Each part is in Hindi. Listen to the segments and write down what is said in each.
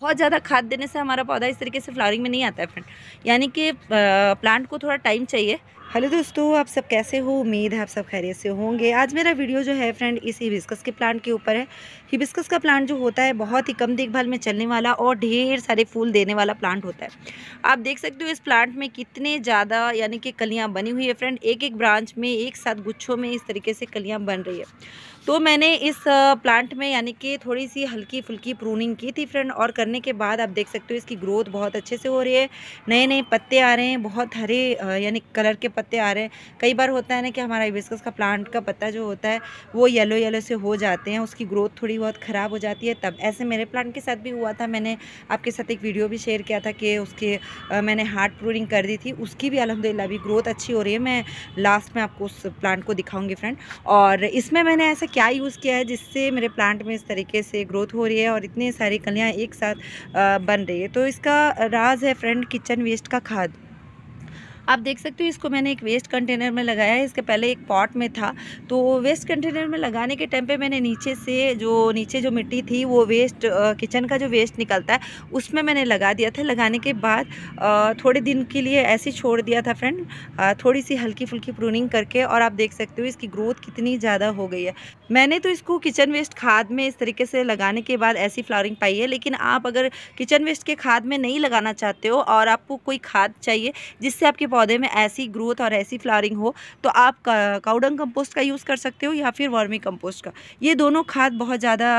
बहुत ज़्यादा खाद देने से हमारा पौधा इस तरीके से फ्लावरिंग में नहीं आता है फ्रेंड यानी कि प्लांट को थोड़ा टाइम चाहिए हेलो दोस्तों आप सब कैसे हो उम्मीद है आप सब खैरियत से होंगे आज मेरा वीडियो जो है फ्रेंड इस हिबिस्कस के प्लांट के ऊपर है हिबिस्कस का प्लांट जो होता है बहुत ही कम देखभाल में चलने वाला और ढेर सारे फूल देने वाला प्लांट होता है आप देख सकते हो इस प्लांट में कितने ज़्यादा यानी कि कलियाँ बनी हुई है फ्रेंड एक एक ब्रांच में एक साथ गुच्छों में इस तरीके से कलियाँ बन रही है तो मैंने इस प्लांट में यानी कि थोड़ी सी हल्की फुल्की प्रूनिंग की थी फ्रेंड और करने के बाद आप देख सकते हो इसकी ग्रोथ बहुत अच्छे से हो रही है नए नए पत्ते आ रहे हैं बहुत हरे यानी कलर के पत्ते आ रहे हैं कई बार होता है ना कि हमारा हिबिस्कस का प्लांट का पत्ता जो होता है वो येलो येलो से हो जाते हैं उसकी ग्रोथ थोड़ी बहुत ख़राब हो जाती है तब ऐसे मेरे प्लांट के साथ भी हुआ था मैंने आपके साथ एक वीडियो भी शेयर किया था कि उसके आ, मैंने हार्ड प्रूनिंग कर दी थी उसकी भी अलहमदिल्ला भी ग्रोथ अच्छी हो रही है मैं लास्ट में आपको उस प्लांट को दिखाऊँगी फ्रेंड और इसमें मैंने ऐसा क्या यूज़ किया है जिससे मेरे प्लांट में इस तरीके से ग्रोथ हो रही है और इतनी सारी कलियाँ एक साथ बन रही है तो इसका राज है फ्रेंड किचन वेस्ट का खाद आप देख सकते हो इसको मैंने एक वेस्ट कंटेनर में लगाया है इसके पहले एक पॉट में था तो वेस्ट कंटेनर में लगाने के टाइम पे मैंने नीचे से जो नीचे जो मिट्टी थी वो वेस्ट किचन का जो वेस्ट निकलता है उसमें मैंने लगा दिया था लगाने के बाद थोड़े दिन के लिए ऐसे छोड़ दिया था फ्रेंड थोड़ी सी हल्की फुल्की प्रूनिंग करके और आप देख सकते हो इसकी ग्रोथ कितनी ज़्यादा हो गई है मैंने तो इसको किचन वेस्ट खाद में इस तरीके से लगाने के बाद ऐसी फ्लावरिंग पाई है लेकिन आप अगर किचन वेस्ट के खाद में नहीं लगाना चाहते हो और आपको कोई खाद चाहिए जिससे आपके पौधे में ऐसी ग्रोथ और ऐसी फ्लारिंग हो तो आप काउडंग कंपोस्ट का यूज़ कर सकते हो या फिर वर्मी कंपोस्ट का ये दोनों खाद बहुत ज़्यादा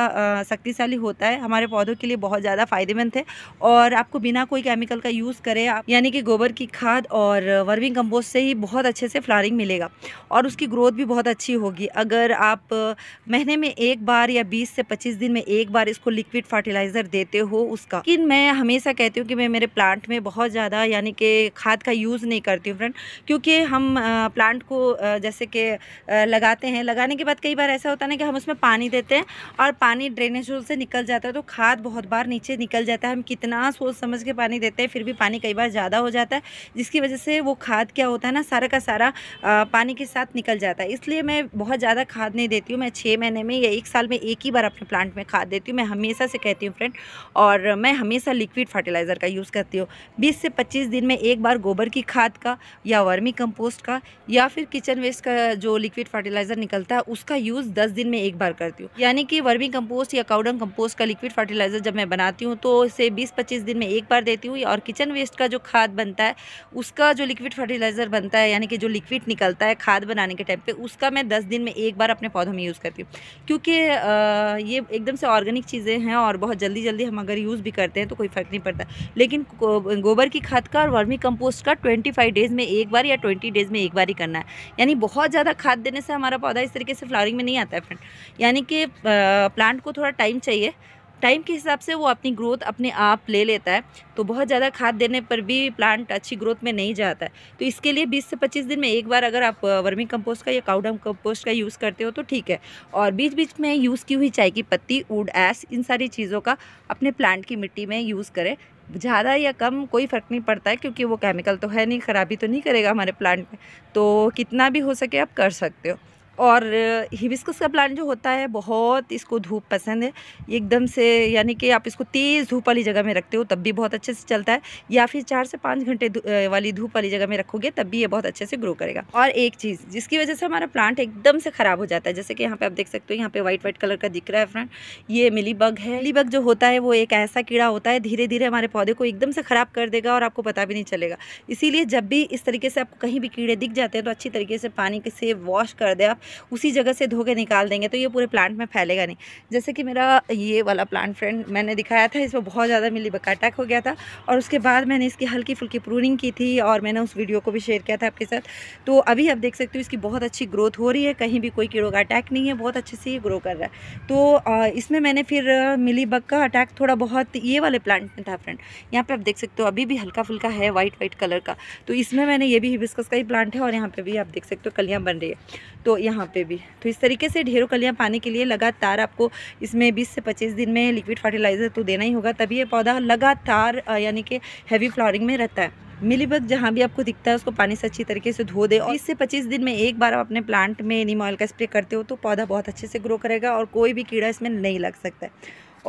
शक्तिशाली होता है हमारे पौधों के लिए बहुत ज़्यादा फ़ायदेमंद है और आपको बिना कोई केमिकल का यूज़ करे आप यानी कि गोबर की खाद और वर्मिंग कंपोस्ट से ही बहुत अच्छे से फ्लारिंग मिलेगा और उसकी ग्रोथ भी बहुत अच्छी होगी अगर आप महीने में एक बार या बीस से पच्चीस दिन में एक बार इसको लिक्विड फर्टिलाइज़र देते हो उसका लेकिन मैं हमेशा कहती हूँ कि मैं मेरे प्लांट में बहुत ज़्यादा यानी कि खाद का यूज़ नहीं करती हूँ फ्रेंड क्योंकि हम प्लांट को जैसे कि लगाते हैं लगाने के बाद कई बार ऐसा होता है ना कि हम उसमें पानी देते हैं और पानी ड्रेनेज होल से निकल जाता है तो खाद बहुत बार नीचे निकल जाता है हम कितना सोच समझ के पानी देते हैं फिर भी पानी कई बार ज़्यादा हो जाता है जिसकी वजह से वो खाद क्या होता है ना सारा का सारा पानी के साथ निकल जाता है इसलिए मैं बहुत ज़्यादा खाद नहीं देती हूँ मैं छः महीने में या एक साल में एक ही बार अपने प्लांट में खाद देती हूँ मैं हमेशा से कहती हूँ फ्रेंड और मैं हमेशा लिक्विड फर्टिलाइज़र का यूज़ करती हूँ बीस से पच्चीस दिन में एक बार गोबर की खाद खाद का या वर्मी कंपोस्ट का या फिर किचन वेस्ट का जो लिक्विड फर्टिलाइज़र निकलता है उसका यूज़ दस दिन में एक बार करती हूँ यानी कि वर्मी कंपोस्ट या काउडन कंपोस्ट का लिक्विड फर्टिलाइज़र जब मैं बनाती हूँ तो इसे बीस पच्चीस दिन में एक बार देती हूँ और किचन वेस्ट का जो खाद बनता है उसका जो लिक्विड फर्टिलाइज़र बनता है यानी कि जो लिक्विड निकलता है खाद बनाने के टाइम पर उसका मैं दस दिन में एक बार अपने पौधों में यूज़ करती हूँ क्योंकि ये एकदम से ऑर्गेनिक चीज़ें हैं और बहुत जल्दी जल्दी हम अगर यूज़ भी करते हैं तो कोई फ़र्क नहीं पड़ता लेकिन गोबर की खाद का और वर्मी कंपोस्ट का ट्वेंटी फाइव डेज़ में एक बार या ट्वेंटी डेज़ में एक बार ही करना है यानी बहुत ज़्यादा खाद देने से हमारा पौधा इस तरीके से फ्लावरिंग में नहीं आता है फ्रेंड यानी कि प्लांट को थोड़ा टाइम चाहिए टाइम के हिसाब से वो अपनी ग्रोथ अपने आप ले लेता है तो बहुत ज़्यादा खाद देने पर भी प्लांट अच्छी ग्रोथ में नहीं जाता है तो इसके लिए 20 से 25 दिन में एक बार अगर आप वर्मी कंपोस्ट का या काउडम कंपोस्ट का यूज़ करते हो तो ठीक है और बीच बीच में यूज़ की हुई चाय की पत्ती वुड एस इन सारी चीज़ों का अपने प्लांट की मिट्टी में यूज़ करें ज़्यादा या कम कोई फ़र्क नहीं पड़ता है क्योंकि वो केमिकल तो है नहीं ख़राबी तो नहीं करेगा हमारे प्लांट में तो कितना भी हो सके आप कर सकते हो और हिबिस्कस का प्लांट जो होता है बहुत इसको धूप पसंद है एकदम से यानी कि आप इसको तेज़ धूप वाली जगह में रखते हो तब भी बहुत अच्छे से चलता है या फिर चार से पाँच घंटे वाली धूप वाली जगह में रखोगे तब भी ये बहुत अच्छे से ग्रो करेगा और एक चीज़ जिसकी वजह से हमारा प्लांट एकदम से ख़राब हो जाता है जैसे कि यहाँ पर आप देख सकते हो यहाँ पर वाइट वाइट कलर का दिख रहा है फ्रेंड ये मिली है मिली जो होता है वो एक ऐसा कीड़ा होता है धीरे धीरे हमारे पौधे को एकदम से ख़राब कर देगा और आपको पता भी नहीं चलेगा इसीलिए जब भी इस तरीके से आपको कहीं भी कीड़े दिख जाते हैं तो अच्छी तरीके से पानी से वॉश कर दे आप उसी जगह से धो के निकाल देंगे तो ये पूरे प्लांट में फैलेगा नहीं जैसे कि मेरा ये वाला प्लांट फ्रेंड मैंने दिखाया था इसमें बहुत ज़्यादा मिली बक अटैक हो गया था और उसके बाद मैंने इसकी हल्की फुल्की प्रूनिंग की थी और मैंने उस वीडियो को भी शेयर किया था आपके साथ तो अभी आप देख सकते हो इसकी बहुत अच्छी ग्रोथ हो रही है कहीं भी कोई कीड़ों का अटैक नहीं है बहुत अच्छे से ये ग्रो कर रहा है तो इसमें मैंने फिर मिली का अटैक थोड़ा बहुत ये वाले प्लांट में था फ्रेंड यहाँ पर आप देख सकते हो अभी भी हल्का फुल्का है वाइट वाइट कलर का तो इसमें मैंने ये भी हिबिस्कस का ही प्लांट है और यहाँ पर भी आप देख सकते हो कलियाँ बन रही है तो यहाँ यहाँ पे भी तो इस तरीके से ढेरों कलियाँ पाने के लिए लगातार आपको इसमें बीस से पच्चीस दिन में लिक्विड फर्टिलाइज़र तो देना ही होगा तभी ये पौधा लगातार यानी कि हैवी फ्लॉरिंग में रहता है मिलीबग जहाँ भी आपको दिखता है उसको पानी से अच्छी तरीके से धो दे और इससे 25 दिन में एक बार आप अपने प्लांट में एनिम ऑयल का स्प्रे करते हो तो पौधा बहुत अच्छे से ग्रो करेगा और कोई भी कीड़ा इसमें नहीं लग सकता है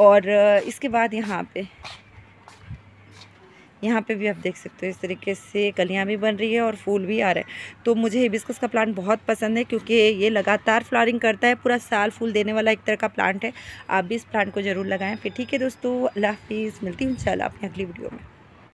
और इसके बाद यहाँ पे यहाँ पे भी आप देख सकते हो इस तरीके से कलियाँ भी बन रही है और फूल भी आ रहे हैं तो मुझे हिबिस्कस का प्लांट बहुत पसंद है क्योंकि ये लगातार फ्लावरिंग करता है पूरा साल फूल देने वाला एक तरह का प्लांट है आप भी इस प्लांट को ज़रूर लगाएँ फिर ठीक है दोस्तों अल्लाह हाफिज़ मिलती हूँ शाला अपनी अगली वीडियो में